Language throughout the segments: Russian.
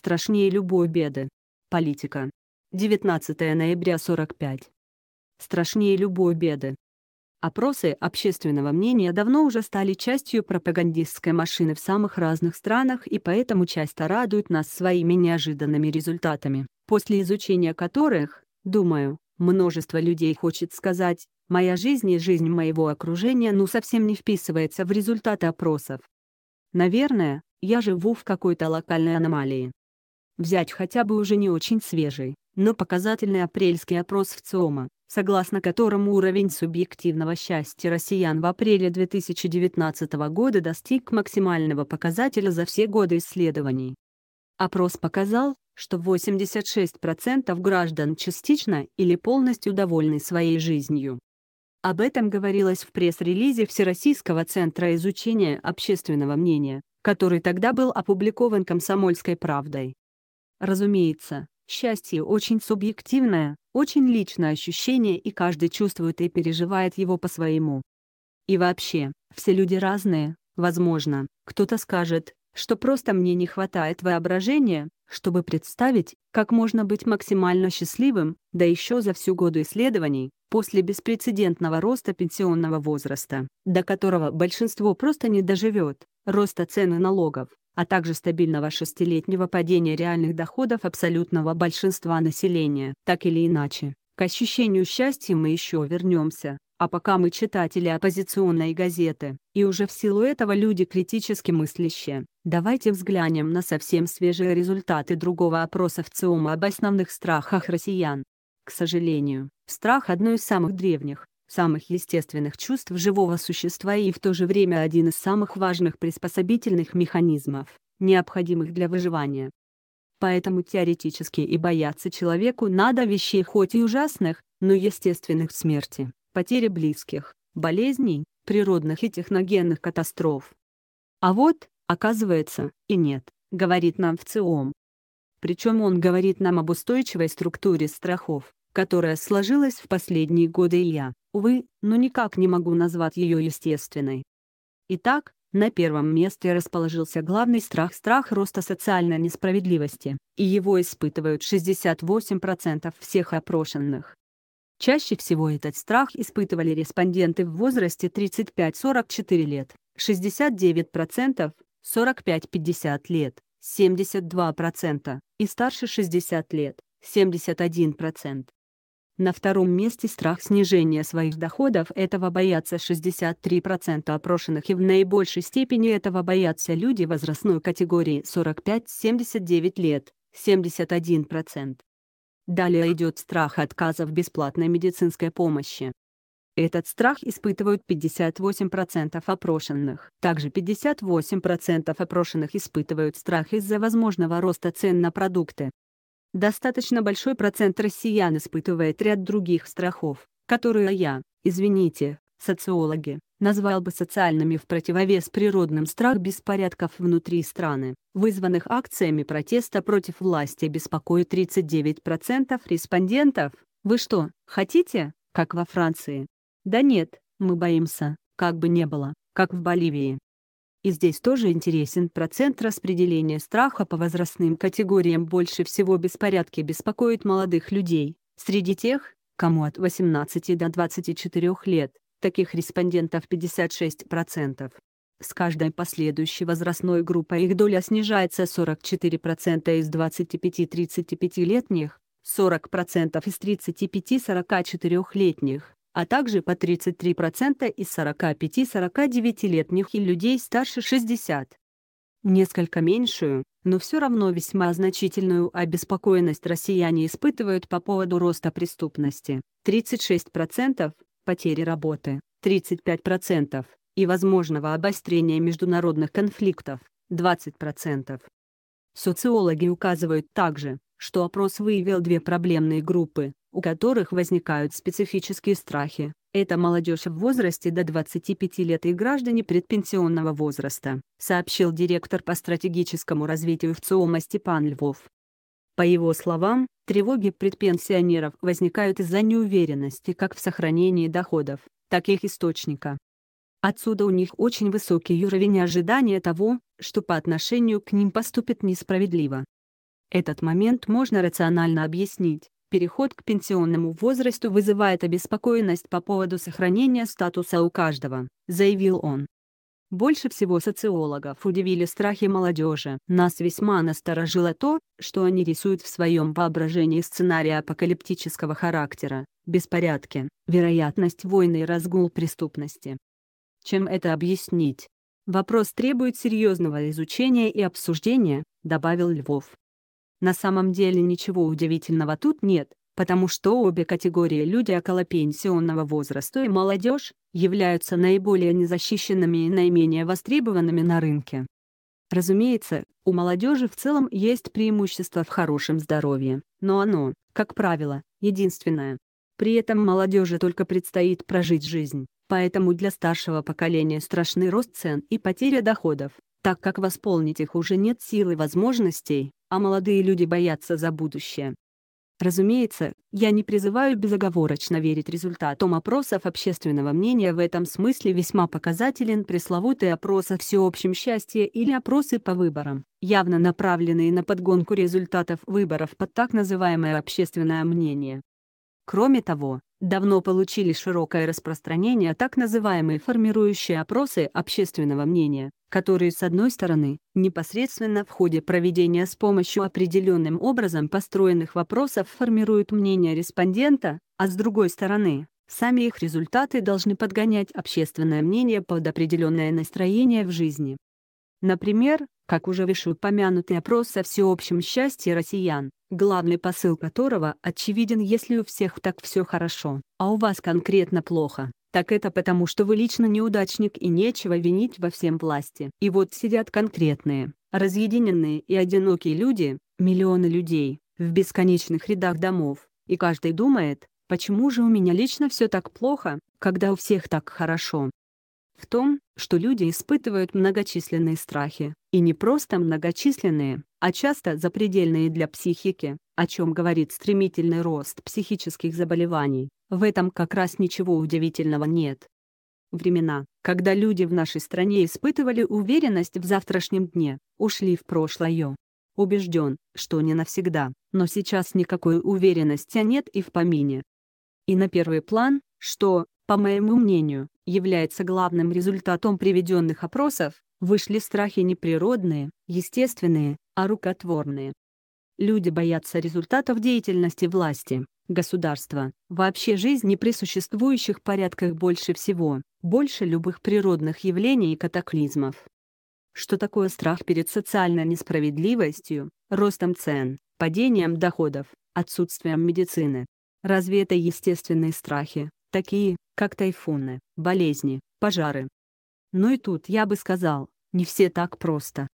страшнее любой беды. Политика. 19 ноября 45. Страшнее любой беды. Опросы общественного мнения давно уже стали частью пропагандистской машины в самых разных странах и поэтому часто радуют нас своими неожиданными результатами, после изучения которых, думаю, множество людей хочет сказать «моя жизнь и жизнь моего окружения ну совсем не вписывается в результаты опросов». Наверное, я живу в какой-то локальной аномалии взять хотя бы уже не очень свежий, но показательный апрельский опрос в ЦИОМа, согласно которому уровень субъективного счастья россиян в апреле 2019 года достиг максимального показателя за все годы исследований. Опрос показал, что 86% граждан частично или полностью довольны своей жизнью. Об этом говорилось в пресс-релизе Всероссийского центра изучения общественного мнения, который тогда был опубликован «Комсомольской правдой». Разумеется, счастье очень субъективное, очень личное ощущение и каждый чувствует и переживает его по-своему. И вообще, все люди разные, возможно, кто-то скажет, что просто мне не хватает воображения, чтобы представить, как можно быть максимально счастливым, да еще за всю году исследований, после беспрецедентного роста пенсионного возраста, до которого большинство просто не доживет, роста цены налогов, а также стабильного шестилетнего падения реальных доходов абсолютного большинства населения. Так или иначе, к ощущению счастья мы еще вернемся, а пока мы читатели оппозиционной газеты, и уже в силу этого люди критически мыслящие. Давайте взглянем на совсем свежие результаты другого опроса в ЦИОМа об основных страхах россиян. К сожалению, страх – одной из самых древних, самых естественных чувств живого существа и в то же время один из самых важных приспособительных механизмов, необходимых для выживания. Поэтому теоретически и бояться человеку надо вещей хоть и ужасных, но естественных смерти, потери близких, болезней, природных и техногенных катастроф. А вот, оказывается, и нет, говорит нам в ЦИОМ. Причем он говорит нам об устойчивой структуре страхов, которая сложилась в последние годы и я Увы, но никак не могу назвать ее естественной. Итак, на первом месте расположился главный страх – страх роста социальной несправедливости, и его испытывают 68% всех опрошенных. Чаще всего этот страх испытывали респонденты в возрасте 35-44 лет, 69%, 45-50 лет, 72% и старше 60 лет, 71%. На втором месте страх снижения своих доходов этого боятся 63% опрошенных и в наибольшей степени этого боятся люди возрастной категории 45-79 лет, 71%. Далее идет страх отказа в бесплатной медицинской помощи. Этот страх испытывают 58% опрошенных. Также 58% опрошенных испытывают страх из-за возможного роста цен на продукты. Достаточно большой процент россиян испытывает ряд других страхов, которые я, извините, социологи, назвал бы социальными в противовес природным страх беспорядков внутри страны, вызванных акциями протеста против власти беспокоит 39% респондентов. Вы что, хотите, как во Франции? Да нет, мы боимся, как бы не было, как в Боливии. И здесь тоже интересен процент распределения страха по возрастным категориям. Больше всего беспорядки беспокоят молодых людей. Среди тех, кому от 18 до 24 лет, таких респондентов 56%. С каждой последующей возрастной группой их доля снижается 44% из 25-35-летних, 40% из 35-44-летних, а также по 33% из 45-49-летних и людей старше 60. Несколько меньшую, но все равно весьма значительную обеспокоенность россияне испытывают по поводу роста преступности – 36% потери работы, 35% и возможного обострения международных конфликтов – 20%. Социологи указывают также, что опрос выявил две проблемные группы у которых возникают специфические страхи. Это молодежь в возрасте до 25 лет и граждане предпенсионного возраста, сообщил директор по стратегическому развитию в ЦИОМа Степан Львов. По его словам, тревоги предпенсионеров возникают из-за неуверенности как в сохранении доходов, так и их источника. Отсюда у них очень высокий уровень ожидания того, что по отношению к ним поступит несправедливо. Этот момент можно рационально объяснить, Переход к пенсионному возрасту вызывает обеспокоенность по поводу сохранения статуса у каждого, заявил он. Больше всего социологов удивили страхи молодежи. Нас весьма насторожило то, что они рисуют в своем воображении сценарии апокалиптического характера, беспорядки, вероятность войны и разгул преступности. Чем это объяснить? Вопрос требует серьезного изучения и обсуждения, добавил Львов. На самом деле ничего удивительного тут нет, потому что обе категории люди около пенсионного возраста и молодежь являются наиболее незащищенными и наименее востребованными на рынке. Разумеется, у молодежи в целом есть преимущество в хорошем здоровье, но оно, как правило, единственное. При этом молодежи только предстоит прожить жизнь, поэтому для старшего поколения страшный рост цен и потеря доходов так как восполнить их уже нет силы возможностей, а молодые люди боятся за будущее. Разумеется, я не призываю безоговорочно верить результатам опросов общественного мнения в этом смысле весьма показателен пресловутый опрос о всеобщем счастье или опросы по выборам, явно направленные на подгонку результатов выборов под так называемое общественное мнение. Кроме того, давно получили широкое распространение так называемые формирующие опросы общественного мнения, которые, с одной стороны, непосредственно в ходе проведения с помощью определенным образом построенных вопросов формируют мнение респондента, а с другой стороны, сами их результаты должны подгонять общественное мнение под определенное настроение в жизни. Например, как уже вышеупомянутый опрос о всеобщем счастье россиян, главный посыл которого очевиден если у всех так все хорошо, а у вас конкретно плохо, так это потому что вы лично неудачник и нечего винить во всем власти. И вот сидят конкретные, разъединенные и одинокие люди, миллионы людей, в бесконечных рядах домов, и каждый думает, почему же у меня лично все так плохо, когда у всех так хорошо в том, что люди испытывают многочисленные страхи, и не просто многочисленные, а часто запредельные для психики, о чем говорит стремительный рост психических заболеваний. В этом как раз ничего удивительного нет. Времена, когда люди в нашей стране испытывали уверенность в завтрашнем дне, ушли в прошлое. Убежден, что не навсегда, но сейчас никакой уверенности нет и в помине. И на первый план, что по моему мнению, является главным результатом приведенных опросов, вышли страхи не природные, естественные, а рукотворные. Люди боятся результатов деятельности власти, государства, вообще жизни при существующих порядках больше всего, больше любых природных явлений и катаклизмов. Что такое страх перед социальной несправедливостью, ростом цен, падением доходов, отсутствием медицины? Разве это естественные страхи, такие, как тайфуны, болезни, пожары. Но ну и тут я бы сказал, не все так просто.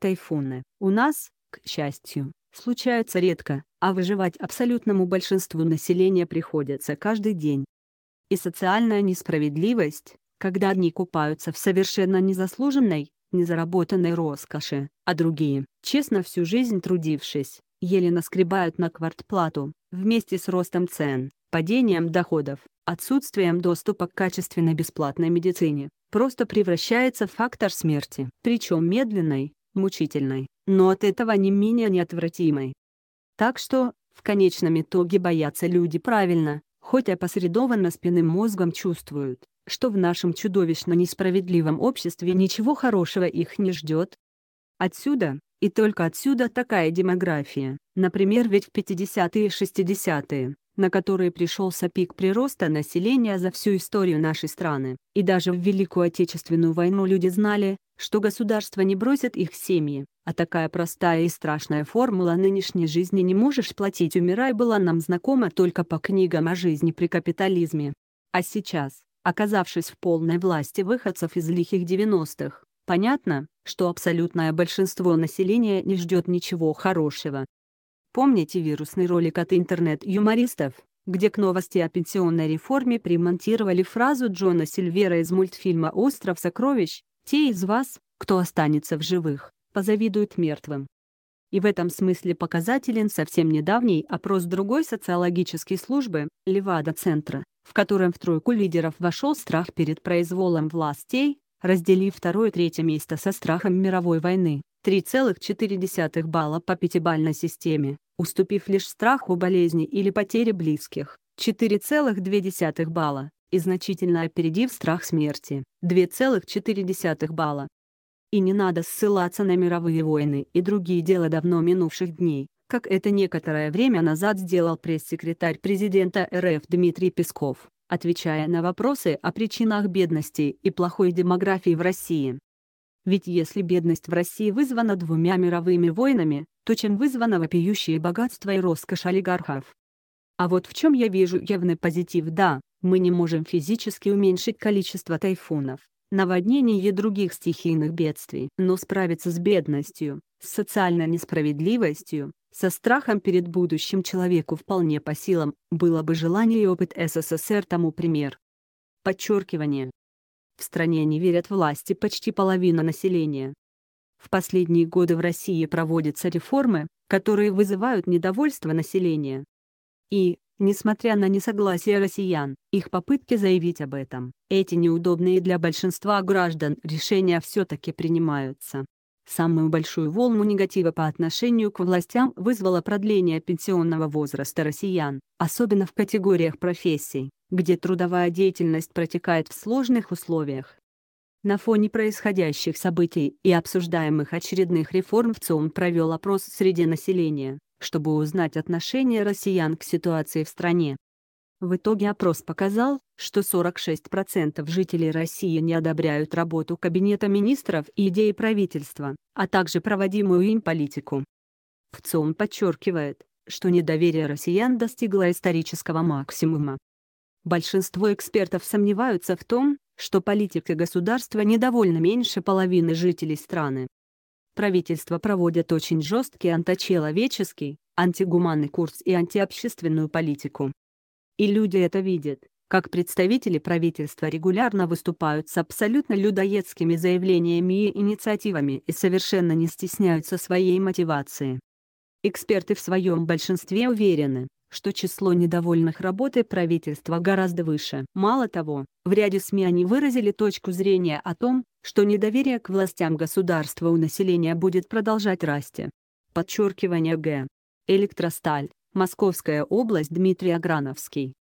Тайфуны у нас, к счастью, случаются редко, а выживать абсолютному большинству населения приходится каждый день. И социальная несправедливость, когда одни купаются в совершенно незаслуженной, незаработанной роскоши, а другие, честно всю жизнь трудившись, еле наскребают на квартплату, вместе с ростом цен падением доходов, отсутствием доступа к качественной бесплатной медицине, просто превращается в фактор смерти, причем медленной, мучительной, но от этого не менее неотвратимой. Так что, в конечном итоге боятся люди правильно, хоть опосредованно спинным мозгом чувствуют, что в нашем чудовищно несправедливом обществе ничего хорошего их не ждет. Отсюда, и только отсюда такая демография, например ведь в 50-е и 60-е, на которые пришелся пик прироста населения за всю историю нашей страны. И даже в Великую Отечественную войну люди знали, что государство не бросит их семьи, а такая простая и страшная формула нынешней жизни «не можешь платить, умирай» была нам знакома только по книгам о жизни при капитализме. А сейчас, оказавшись в полной власти выходцев из лихих 90-х, понятно, что абсолютное большинство населения не ждет ничего хорошего. Помните вирусный ролик от интернет-юмористов, где к новости о пенсионной реформе примонтировали фразу Джона Сильвера из мультфильма «Остров сокровищ», «Те из вас, кто останется в живых, позавидуют мертвым». И в этом смысле показателен совсем недавний опрос другой социологической службы, Левада-центра, в котором в тройку лидеров вошел страх перед произволом властей, разделив второе и третье место со страхом мировой войны, 3,4 балла по пятибалльной системе уступив лишь страху болезни или потере близких, 4,2 балла, и значительно опередив страх смерти, 2,4 балла. И не надо ссылаться на мировые войны и другие дела давно минувших дней, как это некоторое время назад сделал пресс-секретарь президента РФ Дмитрий Песков, отвечая на вопросы о причинах бедности и плохой демографии в России. Ведь если бедность в России вызвана двумя мировыми войнами, то чем вызвано вопиющее богатство и роскошь олигархов. А вот в чем я вижу явный позитив да, мы не можем физически уменьшить количество тайфунов, наводнений и других стихийных бедствий, но справиться с бедностью, с социальной несправедливостью, со страхом перед будущим человеку вполне по силам, было бы желание и опыт СССР тому пример. Подчеркивание. В стране не верят власти почти половина населения, в последние годы в России проводятся реформы, которые вызывают недовольство населения. И, несмотря на несогласие россиян, их попытки заявить об этом, эти неудобные для большинства граждан решения все-таки принимаются. Самую большую волну негатива по отношению к властям вызвало продление пенсионного возраста россиян, особенно в категориях профессий, где трудовая деятельность протекает в сложных условиях. На фоне происходящих событий и обсуждаемых очередных реформ в ЦОМ провел опрос среди населения, чтобы узнать отношение россиян к ситуации в стране. В итоге опрос показал, что 46% жителей России не одобряют работу Кабинета министров и идеи правительства, а также проводимую им политику. В ЦОМ подчеркивает, что недоверие россиян достигло исторического максимума. Большинство экспертов сомневаются в том, что политика государства недовольна меньше половины жителей страны. Правительство проводит очень жесткий античеловеческий, антигуманный курс и антиобщественную политику. И люди это видят, как представители правительства регулярно выступают с абсолютно людоедскими заявлениями и инициативами и совершенно не стесняются своей мотивации. Эксперты в своем большинстве уверены, что число недовольных работой правительства гораздо выше. Мало того, в ряде СМИ они выразили точку зрения о том, что недоверие к властям государства у населения будет продолжать расти. Подчеркивание Г. Электросталь, Московская область Дмитрий Аграновский.